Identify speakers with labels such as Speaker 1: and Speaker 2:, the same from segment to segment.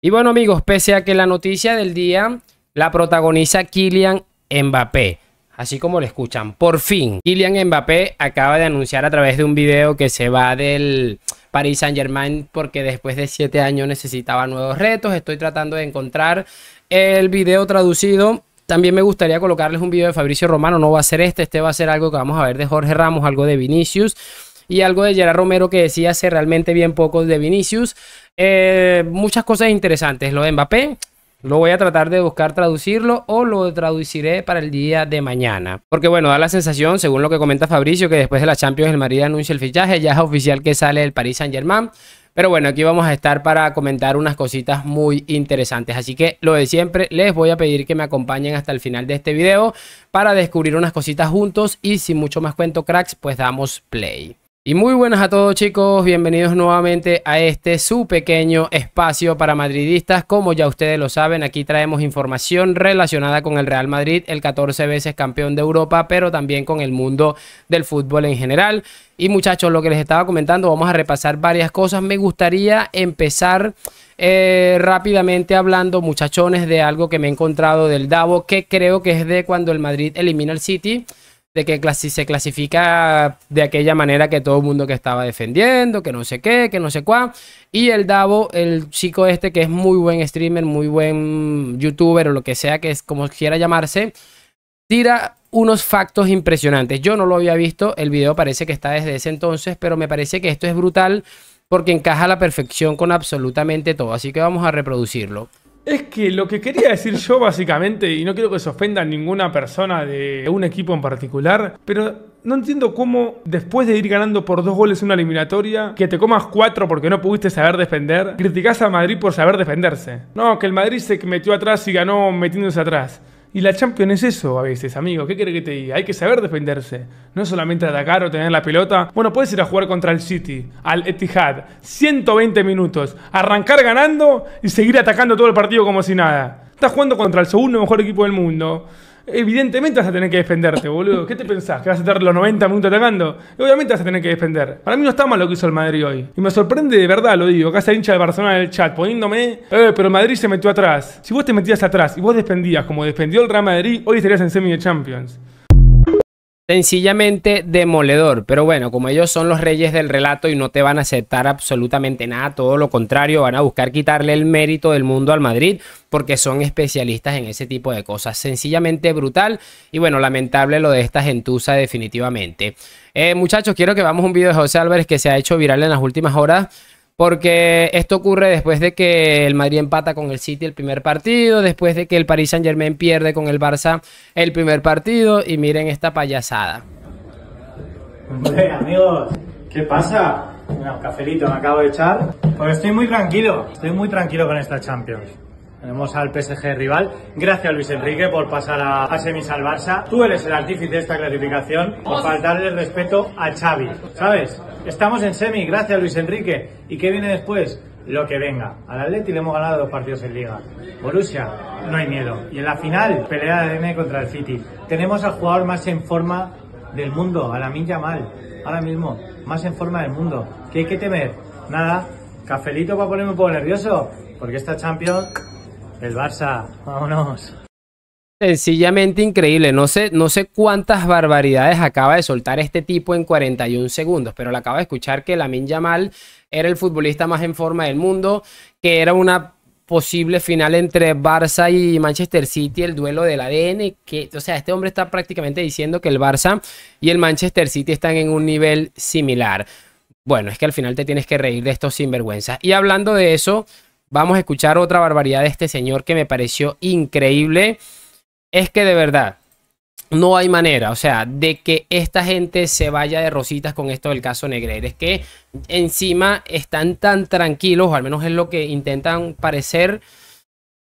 Speaker 1: Y bueno amigos, pese a que la noticia del día la protagoniza Kylian Mbappé, así como lo escuchan, por fin Kylian Mbappé acaba de anunciar a través de un video que se va del Paris Saint Germain porque después de 7 años necesitaba nuevos retos, estoy tratando de encontrar el video traducido. También me gustaría colocarles un video de Fabricio Romano, no va a ser este, este va a ser algo que vamos a ver de Jorge Ramos, algo de Vinicius y algo de Gerard Romero que decía hace realmente bien poco de Vinicius. Eh, muchas cosas interesantes. Lo de Mbappé, lo voy a tratar de buscar traducirlo o lo traduciré para el día de mañana. Porque bueno, da la sensación, según lo que comenta Fabricio, que después de la Champions el Madrid anuncia el fichaje, ya es oficial que sale el Paris Saint Germain. Pero bueno, aquí vamos a estar para comentar unas cositas muy interesantes. Así que lo de siempre, les voy a pedir que me acompañen hasta el final de este video para descubrir unas cositas juntos y sin mucho más cuento cracks, pues damos play. Y muy buenas a todos chicos, bienvenidos nuevamente a este su pequeño espacio para madridistas. Como ya ustedes lo saben, aquí traemos información relacionada con el Real Madrid, el 14 veces campeón de Europa, pero también con el mundo del fútbol en general. Y muchachos, lo que les estaba comentando, vamos a repasar varias cosas. Me gustaría empezar eh, rápidamente hablando, muchachones, de algo que me he encontrado del Davo, que creo que es de cuando el Madrid elimina al el City de que se clasifica de aquella manera que todo el mundo que estaba defendiendo, que no sé qué, que no sé cuá. Y el Davo, el chico este que es muy buen streamer, muy buen youtuber o lo que sea que es como quiera llamarse, tira unos factos impresionantes. Yo no lo había visto, el video parece que está desde ese entonces, pero me parece que esto es brutal porque encaja a la perfección con absolutamente todo. Así que vamos a reproducirlo.
Speaker 2: Es que lo que quería decir yo básicamente, y no quiero que se ofenda a ninguna persona de un equipo en particular, pero no entiendo cómo después de ir ganando por dos goles una eliminatoria, que te comas cuatro porque no pudiste saber defender, criticas a Madrid por saber defenderse. No, que el Madrid se metió atrás y ganó metiéndose atrás. Y la Champions es eso a veces, amigo. ¿Qué quiere que te diga? Hay que saber defenderse. No solamente atacar o tener la pelota. Bueno, puedes ir a jugar contra el City, al Etihad, 120 minutos, arrancar ganando y seguir atacando todo el partido como si nada. Estás jugando contra el segundo mejor equipo del mundo. Evidentemente vas a tener que defenderte, boludo. ¿Qué te pensás? ¿Que vas a estar los 90 minutos atacando? Obviamente vas a tener que defender. Para mí no está mal lo que hizo el Madrid hoy. Y me sorprende de verdad, lo digo. Acá está hincha de Barcelona en el chat poniéndome. Eh, pero el Madrid se metió atrás. Si vos te metías atrás y vos defendías como defendió el Real Madrid, hoy estarías en semi de Champions
Speaker 1: sencillamente demoledor. Pero bueno, como ellos son los reyes del relato y no te van a aceptar absolutamente nada, todo lo contrario, van a buscar quitarle el mérito del mundo al Madrid porque son especialistas en ese tipo de cosas. Sencillamente brutal y bueno, lamentable lo de esta gentuza definitivamente. Eh, muchachos, quiero que veamos un video de José Álvarez que se ha hecho viral en las últimas horas porque esto ocurre después de que el Madrid empata con el City el primer partido, después de que el Paris Saint Germain pierde con el Barça el primer partido y miren esta payasada.
Speaker 3: Hombre, amigos, ¿qué pasa? un cafelito me acabo de echar. Pues estoy muy tranquilo, estoy muy tranquilo con esta Champions. Tenemos al PSG rival. Gracias Luis Enrique por pasar a, semi semis al Barça. Tú eres el artífice de esta clasificación por faltarle el respeto a Xavi. ¿Sabes? Estamos en semi, gracias Luis Enrique. ¿Y qué viene después? Lo que venga. Al Atleti le hemos ganado dos partidos en Liga. Borussia, no hay miedo. Y en la final, pelea de ADN contra el City. Tenemos al jugador más en forma del mundo, a la milla mal. Ahora mismo, más en forma del mundo. ¿Qué hay que temer? Nada. Cafelito para ponerme un poco nervioso, porque esta Champions el Barça, vámonos.
Speaker 1: Sencillamente increíble. No sé, no sé cuántas barbaridades acaba de soltar este tipo en 41 segundos, pero le acabo de escuchar que Lamin Yamal era el futbolista más en forma del mundo, que era una posible final entre Barça y Manchester City, el duelo del ADN, que, o sea, este hombre está prácticamente diciendo que el Barça y el Manchester City están en un nivel similar. Bueno, es que al final te tienes que reír de estos sinvergüenzas. Y hablando de eso, vamos a escuchar otra barbaridad de este señor que me pareció increíble. Es que de verdad, no hay manera, o sea, de que esta gente se vaya de rositas con esto del caso Negreira. Es que encima están tan tranquilos, o al menos es lo que intentan parecer,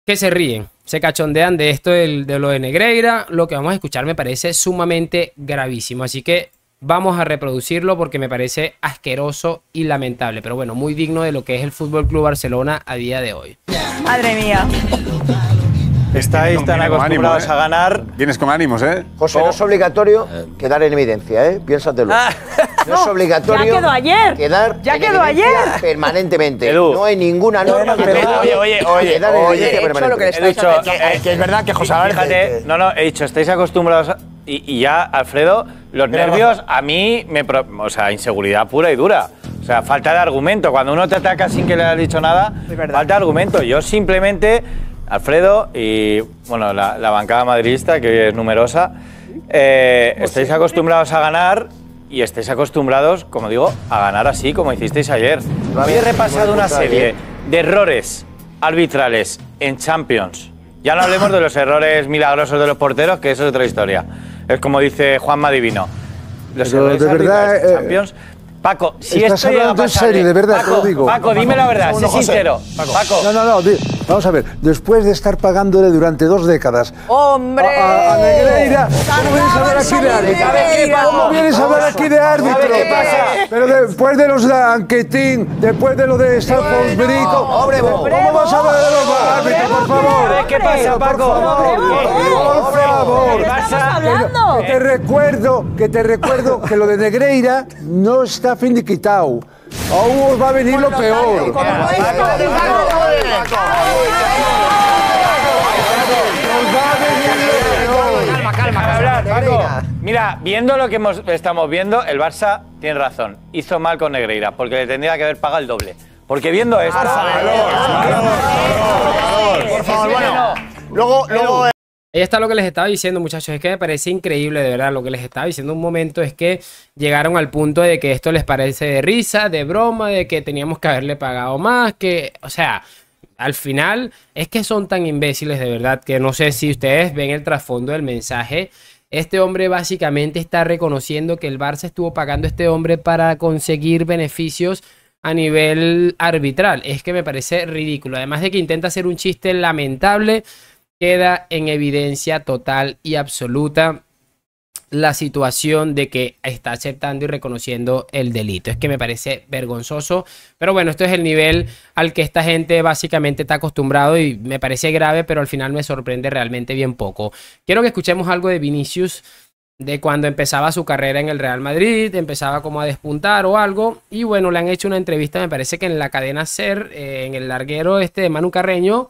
Speaker 1: que se ríen, se cachondean de esto de, de lo de Negreira. Lo que vamos a escuchar me parece sumamente gravísimo. Así que vamos a reproducirlo porque me parece asqueroso y lamentable, pero bueno, muy digno de lo que es el Fútbol Club Barcelona a día de hoy.
Speaker 3: Madre mía. Estáis tan acostumbrados ¿eh? a ganar. Vienes con ánimos, ¿eh? José, no es obligatorio oh. quedar en evidencia, ¿eh? Piénsatelo. Ah. no, es obligatorio. Ya quedó
Speaker 1: ayer. Quedar. Ya en quedó ayer.
Speaker 3: Permanentemente. No hay ninguna norma. que oye, oye, oye. Quedar oye, he lo que, he dicho, eh, que es verdad que José Álvarez. no, no, he dicho, estáis acostumbrados a y, ya, Alfredo, los nervios a mí me. O sea, inseguridad pura y dura. O sea, falta de argumento. Cuando uno te ataca sin que le hayas dicho nada, falta de argumento. Yo simplemente, Alfredo y bueno, la, bancada madridista, que hoy es numerosa, eh, pues estáis acostumbrados a ganar y estáis acostumbrados, como digo, a ganar así como hicisteis ayer. Hoy he repasado una serie de errores arbitrales en Champions. Ya no hablemos de los errores milagrosos de los porteros, que eso es otra historia. Es como dice Juan Madivino. Pero de verdad, eh, Champions. Paco, si estás esto hablando en serio, de verdad, Paco, te lo digo. Paco, dime la verdad, sé sincero. Paco. No, no, no, vamos a ver. Después de estar pagándole durante dos décadas... ¡Hombre! A, ¿cómo vienes a hablar aquí de árbitro? ¿Cómo vienes a hablar aquí de árbitro? ¿Qué pasa? Pero después de los de Anquetín, después de lo de San Brico... ¡Hombre, ¿Cómo vas a hablar de los árbitros, por favor? ¿Qué pasa, Paco? ¡Hombre, te recuerdo, que te recuerdo que lo de Negreira no está finiquitado. Aún va a venir lo peor. Mira, viendo lo que estamos viendo, el Barça tiene razón. Hizo mal con
Speaker 1: Negreira, porque le tendría que haber pagado el doble. Porque viendo esto. luego, luego. Ahí está lo que les estaba diciendo, muchachos. Es que me parece increíble, de verdad, lo que les estaba diciendo un momento es que llegaron al punto de que esto les parece de risa, de broma, de que teníamos que haberle pagado más, que, o sea, al final es que son tan imbéciles, de verdad, que no sé si ustedes ven el trasfondo del mensaje. Este hombre básicamente está reconociendo que el Barça estuvo pagando a este hombre para conseguir beneficios a nivel arbitral. Es que me parece ridículo. Además de que intenta hacer un chiste lamentable queda en evidencia total y absoluta la situación de que está aceptando y reconociendo el delito. Es que me parece vergonzoso, pero bueno, esto es el nivel al que esta gente básicamente está acostumbrado y me parece grave, pero al final me sorprende realmente bien poco. Quiero que escuchemos algo de Vinicius de cuando empezaba su carrera en el Real Madrid, empezaba como a despuntar o algo, y bueno, le han hecho una entrevista, me parece que en la cadena SER, eh, en el larguero este de Manu Carreño,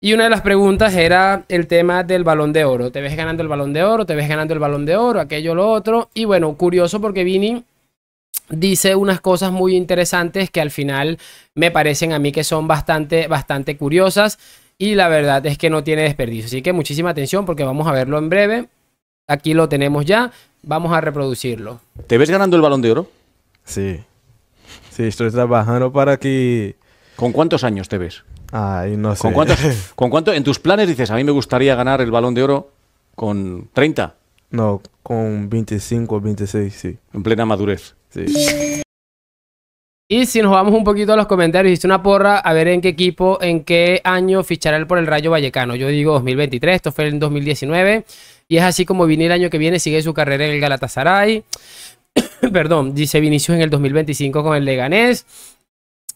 Speaker 1: y una de las preguntas era el tema del balón de oro. ¿Te ves ganando el balón de oro? ¿Te ves ganando el balón de oro? Aquello, lo otro. Y bueno, curioso porque Vini dice unas cosas muy interesantes que al final me parecen a mí que son bastante, bastante curiosas. Y la verdad es que no tiene desperdicio. Así que muchísima atención porque vamos a verlo en breve. Aquí lo tenemos ya. Vamos a reproducirlo.
Speaker 3: ¿Te ves ganando el balón de oro? Sí. Sí, estoy trabajando para que... ¿Con cuántos años te ves? Ay, no sé. ¿Con, ¿Con cuánto en tus planes dices, a mí me gustaría ganar el balón de oro con 30?
Speaker 2: No, con 25 o 26, sí. En plena madurez.
Speaker 1: Y si nos vamos un poquito a los comentarios, hice una porra a ver en qué equipo, en qué año fichará él por el Rayo Vallecano. Yo digo 2023, esto fue en 2019. Y es así como viene el año que viene, sigue su carrera en el Galatasaray. Perdón, dice Vinicius en el 2025 con el Leganés.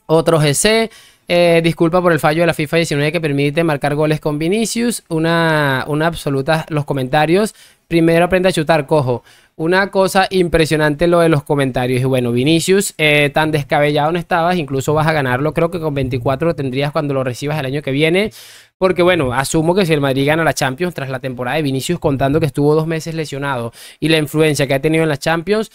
Speaker 1: Otro GC. Eh, disculpa por el fallo de la FIFA 19 que permite marcar goles con Vinicius. Una, una absoluta. Los comentarios. Primero aprende a chutar, cojo. Una cosa impresionante lo de los comentarios. Y bueno, Vinicius, eh, tan descabellado no estabas. Incluso vas a ganarlo. Creo que con 24 lo tendrías cuando lo recibas el año que viene. Porque bueno, asumo que si el Madrid gana la Champions tras la temporada de Vinicius, contando que estuvo dos meses lesionado y la influencia que ha tenido en la Champions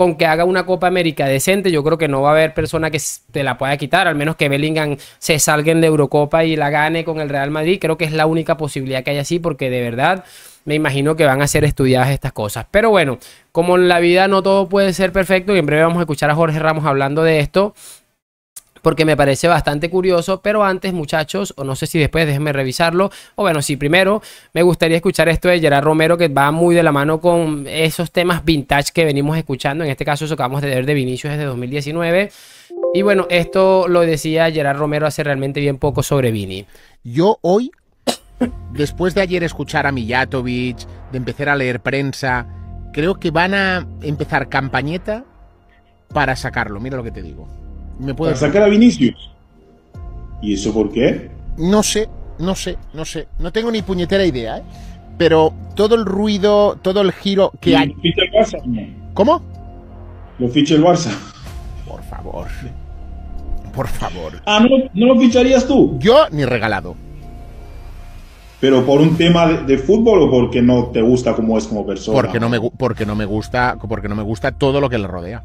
Speaker 1: con que haga una Copa América decente, yo creo que no va a haber persona que te la pueda quitar, al menos que Bellingham se salga en la Eurocopa y la gane con el Real Madrid. Creo que es la única posibilidad que hay así, porque de verdad me imagino que van a ser estudiadas estas cosas. Pero bueno, como en la vida no todo puede ser perfecto, y en breve vamos a escuchar a Jorge Ramos hablando de esto, porque me parece bastante curioso, pero antes muchachos, o no sé si después déjenme revisarlo, o bueno, si sí, primero me gustaría escuchar esto de Gerard Romero que va muy de la mano con esos temas vintage que venimos escuchando, en este caso eso acabamos de ver de Vinicius desde 2019, y bueno, esto lo decía Gerard Romero hace realmente bien poco sobre Vini. Yo hoy, después de ayer escuchar a Mijatovic, de empezar a
Speaker 2: leer prensa, creo que van a empezar campañeta para sacarlo, mira lo que te digo sacar a Vinicius. ¿Y eso por qué? No sé, no sé, no sé. No tengo ni puñetera idea, ¿eh? Pero todo el ruido, todo el giro que hay. el ¿Cómo? Lo ficha el Barça. Por favor. Por favor. Ah, ¿no, ¿no lo ficharías tú? Yo ni regalado. ¿Pero por un tema de, fútbol o porque no te gusta como es como persona? no me, porque no me, gusta, porque no me gusta todo lo que le rodea.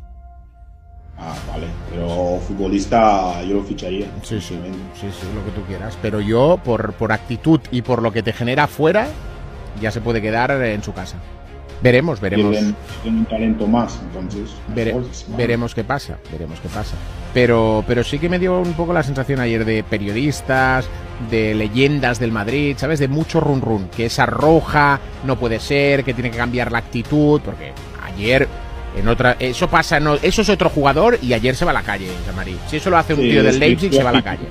Speaker 2: Ah, vale. Pero futbolista yo lo ficharía. Sí, sí, lo que tú quieras. Pero yo, por, por actitud y por lo que te genera fuera, ya se puede quedar en su casa.
Speaker 3: Veremos, veremos.
Speaker 2: Tiene un talento más, entonces. Veremos
Speaker 3: qué pasa, veremos qué pasa. Pero, pero sí que me dio un poco la sensación ayer de periodistas,
Speaker 1: de leyendas del Madrid, ¿sabes? De mucho run run, que esa roja no puede ser, que tiene que cambiar la actitud, porque ayer en otra, eh, eso pasa, no, eso es otro jugador y ayer se va a la calle, Samarí. Si eso lo hace un tío del Leipzig, se va a la calle.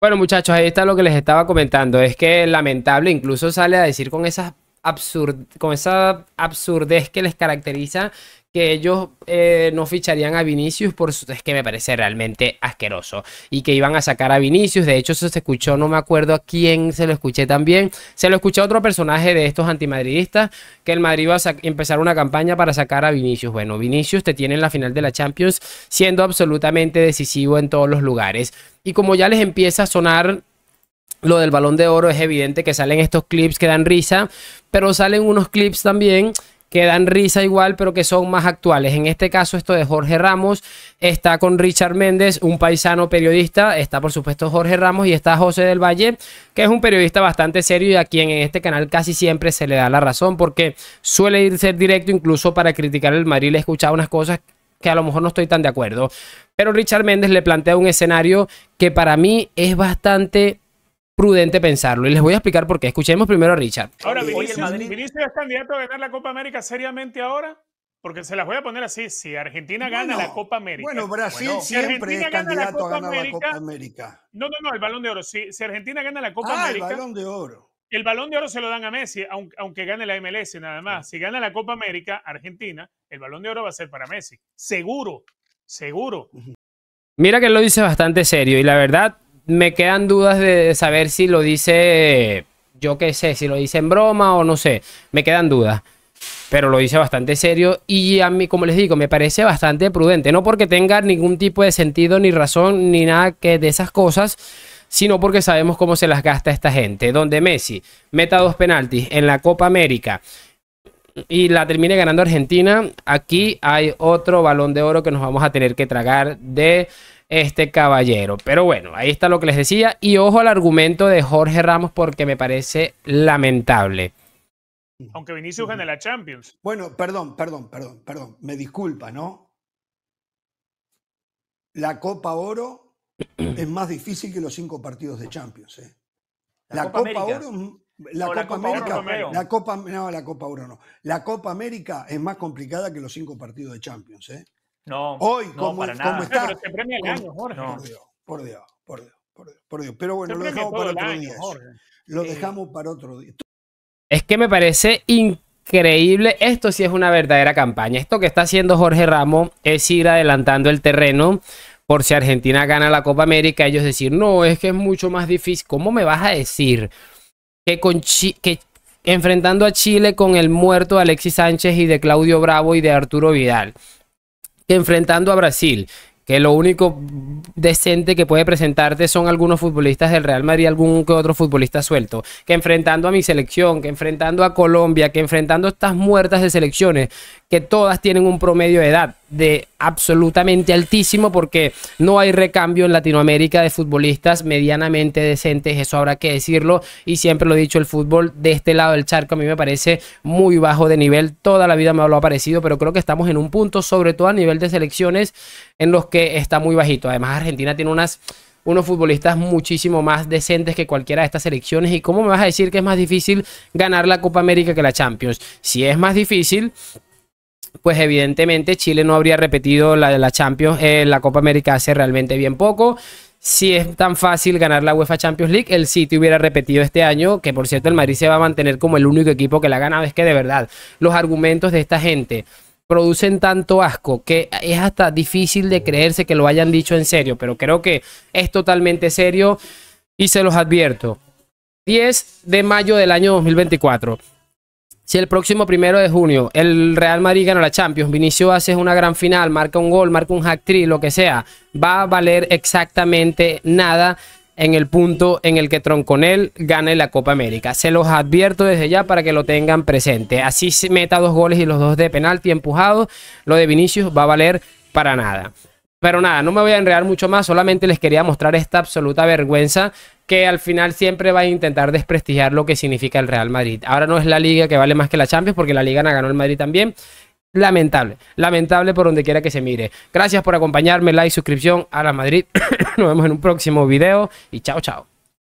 Speaker 1: Bueno, muchachos, ahí está lo que les estaba comentando. Es que lamentable, incluso sale a decir con esas absurd, con esa absurdez que les caracteriza que ellos eh, no ficharían a Vinicius por eso es que me parece realmente asqueroso y que iban a sacar a Vinicius, de hecho eso se escuchó, no me acuerdo a quién se lo escuché también, se lo escuché a otro personaje de estos antimadridistas que el Madrid va a empezar una campaña para sacar a Vinicius. Bueno, Vinicius te tiene en la final de la Champions siendo absolutamente decisivo en todos los lugares y como ya les empieza a sonar lo del balón de oro es evidente que salen estos clips que dan risa, pero salen unos clips también que dan risa igual, pero que son más actuales. En este caso, esto de Jorge Ramos está con Richard Méndez, un paisano periodista. Está, por supuesto, Jorge Ramos y está José del Valle, que es un periodista bastante serio y a quien en este canal casi siempre se le da la razón porque suele irse directo incluso para criticar el Madrid. Le he escuchado unas cosas que a lo mejor no estoy tan de acuerdo. Pero Richard Méndez le plantea un escenario que para mí es bastante prudente pensarlo. Y les voy a explicar por qué. Escuchemos primero a Richard.
Speaker 2: Ahora, Vinicius, es candidato a ganar la Copa América seriamente ahora. Porque se las voy a poner así, si Argentina gana la Copa América. Bueno, Brasil siempre es candidato a ganar la Copa
Speaker 3: América.
Speaker 2: No, no, no, el Balón de Oro. Si, Argentina gana la Copa ah, América. el Balón de Oro. El Balón de Oro se lo dan a Messi, aunque, gane la MLS nada más. Si gana la Copa América, Argentina, el Balón de Oro va a ser para Messi. Seguro, seguro.
Speaker 1: Mira que él lo dice bastante serio y la verdad me quedan dudas de saber si lo dice, yo qué sé, si lo dice en broma o no sé, me quedan dudas. Pero lo dice bastante serio y a mí, como les digo, me parece bastante prudente. No porque tenga ningún tipo de sentido ni razón ni nada que de esas cosas, sino porque sabemos cómo se las gasta esta gente. Donde Messi meta dos penaltis en la Copa América y la termine ganando Argentina, aquí hay otro balón de oro que nos vamos a tener que tragar de este caballero. Pero bueno, ahí está lo que les decía. Y ojo al argumento de Jorge Ramos porque me parece lamentable.
Speaker 2: Aunque Vinicius gane la Champions. Bueno, perdón, perdón, perdón, perdón. Me disculpa, ¿no?
Speaker 3: La Copa Oro es más difícil que los cinco partidos de Champions. ¿eh? La, Copa, Oro. La Copa, América, la Copa, no, la Copa Oro no. La Copa América es más complicada que los cinco partidos de Champions. ¿eh? No, hoy, como, está, se premia el año, Jorge. Por, Dios, por Dios, por Dios, Pero bueno, lo dejamos para otro día. Lo para otro día.
Speaker 1: Es que me parece increíble. Esto si es una verdadera campaña. Esto que está haciendo Jorge Ramos es ir adelantando el terreno por si Argentina gana la Copa América, ellos decir, no, es que es mucho más difícil. ¿Cómo me vas a decir que, con que enfrentando a Chile con el muerto de Alexis Sánchez y de Claudio Bravo y de Arturo Vidal? que enfrentando a Brasil, que lo único decente que puede presentarte son algunos futbolistas del Real Madrid, algún que otro futbolista suelto, que enfrentando a mi selección, que enfrentando a Colombia, que enfrentando a estas muertas de selecciones, que todas tienen un promedio de edad de absolutamente altísimo porque no hay recambio en Latinoamérica de futbolistas medianamente decentes, eso habrá que decirlo y siempre lo he dicho, el fútbol de este lado del charco a mí me parece muy bajo de nivel, toda la vida me lo ha parecido, pero creo que estamos en un punto, sobre todo a nivel de selecciones, en los que está muy bajito. Además, Argentina tiene unas unos futbolistas muchísimo más decentes que cualquiera de estas selecciones. ¿Y cómo me vas a decir que es más difícil ganar la Copa América que la Champions? Si es más difícil, pues evidentemente Chile no habría repetido la de la Champions, en eh, la Copa América hace realmente bien poco. Si es tan fácil ganar la UEFA Champions League, el City hubiera repetido este año, que por cierto el Madrid se va a mantener como el único equipo que la ha ganado. Es que de verdad, los argumentos de esta gente producen tanto asco que es hasta difícil de creerse que lo hayan dicho en serio, pero creo que es totalmente serio y se los advierto. 10 de mayo del año 2024. Si el próximo primero de junio el Real Madrid gana la Champions, Vinicius hace una gran final, marca un gol, marca un hat-trick, lo que sea, va a valer exactamente nada en el punto en el que Tronconel gane la Copa América. Se los advierto desde ya para que lo tengan presente. Así se meta dos goles y los dos de penalti empujados, lo de Vinicius va a valer para nada. Pero nada, no me voy a enredar mucho más, solamente les quería mostrar esta absoluta vergüenza que al final siempre va a intentar desprestigiar lo que significa el Real Madrid. Ahora no es la liga que vale más que la Champions porque la liga la ganó el Madrid también. Lamentable, lamentable por donde quiera que se mire. Gracias por acompañarme, like, suscripción a la Madrid. Nos vemos en un próximo video y chao, chao.